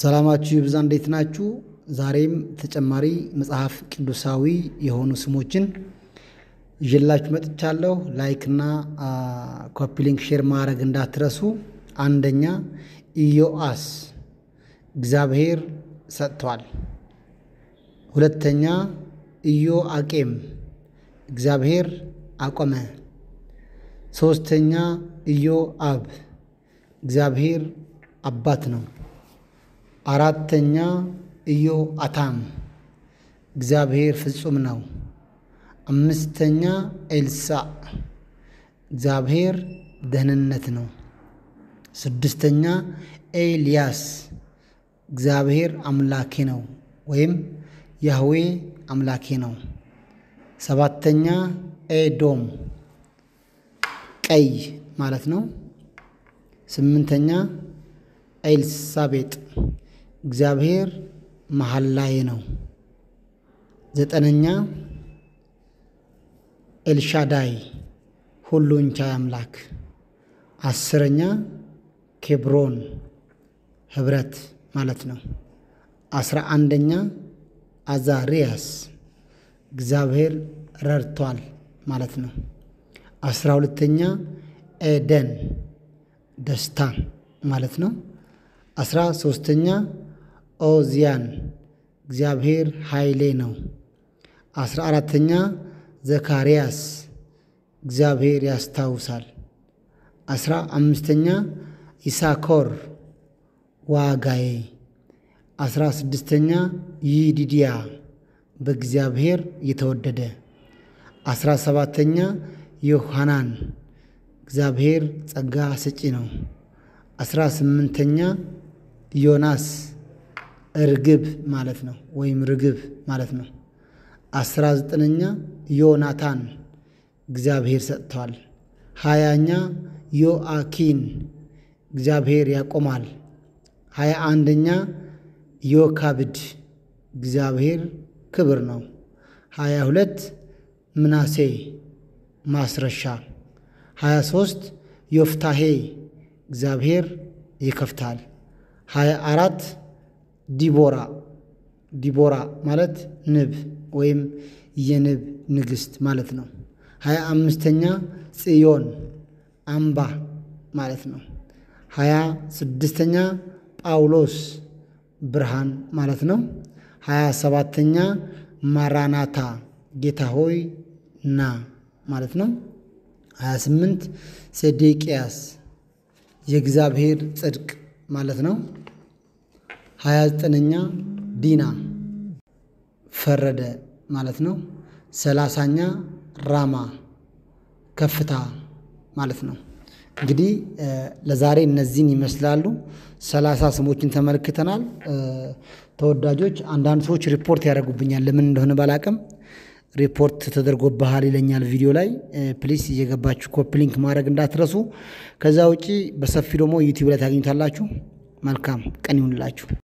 ሰላማችሁ ይብዛ። እንዴት ናችሁ? ዛሬም ተጨማሪ መጽሐፍ ቅዱሳዊ የሆኑ ስሞችን ይዤላችሁ መጥቻለሁ። ላይክና ኮፒሊንክ ሼር ማድረግ እንዳትረሱ። አንደኛ ኢዮአስ እግዚአብሔር ሰጥቷል። ሁለተኛ አቄም እግዚአብሔር አቆመ። ሶስተኛ አብ እግዚአብሔር አባት ነው። አራተኛ አታም እግዚአብሔር ፍጹም ነው። አምስተኛ ኤልሳ እግዚአብሔር ደህንነት ነው። ስድስተኛ ኤልያስ እግዚአብሔር አምላኬ ነው ወይም ያህዌ አምላኬ ነው። ሰባተኛ ኤዶም ቀይ ማለት ነው። ስምንተኛ ኤልሳቤጥ እግዚአብሔር ላይ ነው። ዘጠነኛ ኤልሻዳይ ሁሉን ቻይ አምላክ። አስረኛ ኬብሮን ህብረት ማለት ነው። አስራ አንደኛ አዛሪያስ እግዚአብሔር ረድቷል ማለት ነው። አስራ ሁለተኛ ኤደን ደስታ ማለት ነው። አስራ ሶስተኛ ኦዚያን እግዚአብሔር ኃይሌ ነው። አስራ አራተኛ ዘካርያስ እግዚአብሔር ያስታውሳል። አስራ አምስተኛ ኢሳኮር ዋጋዬ። አስራ ስድስተኛ ይዲዲያ በእግዚአብሔር የተወደደ። አስራ ሰባተኛ ዮሐናን እግዚአብሔር ጸጋ ሰጪ ነው። አስራ ስምንተኛ ዮናስ እርግብ ማለት ነው፣ ወይም ርግብ ማለት ነው። አስራ ዘጠነኛ ዮናታን እግዚአብሔር ሰጥተዋል። ሀያኛ ዮአኪን እግዚአብሔር ያቆማል። ሀያ አንደኛ ዮካብድ እግዚአብሔር ክብር ነው። ሀያ ሁለት ምናሴ ማስረሻ። ሀያ ሶስት ዮፍታሄ እግዚአብሔር ይከፍታል። ሀያ አራት ዲቦራ ዲቦራ ማለት ንብ ወይም የንብ ንግስት ማለት ነው። ሀያ አምስተኛ ጽዮን አምባ ማለት ነው። ሀያ ስድስተኛ ጳውሎስ ብርሃን ማለት ነው። ሀያ ሰባተኛ ማራናታ ጌታ ሆይ ና ማለት ነው። ሀያ ስምንት ሴዴቅያስ የእግዚአብሔር ጽድቅ ማለት ነው። 29ኛ ዲና ፈረደ ማለት ነው። ሰላሳኛ ራማ ከፍታ ማለት ነው። እንግዲህ ለዛሬ እነዚህን ይመስላሉ። ሰላሳ ስሞችን ተመልክተናል። ተወዳጆች አንዳንድ ሰዎች ሪፖርት ያደርጉብኛል፣ ለምን እንደሆነ ባላቅም ሪፖርት ተደርጎብሃል ይለኛል ቪዲዮ ላይ። ፕሊስ እየገባችሁ ሊንክ ማድረግ እንዳትረሱ። ከዛ ውጪ በሰፊ ደግሞ ዩቲዩብ ላይ ታገኙታላችሁ። መልካም ቀን ይሁንላችሁ።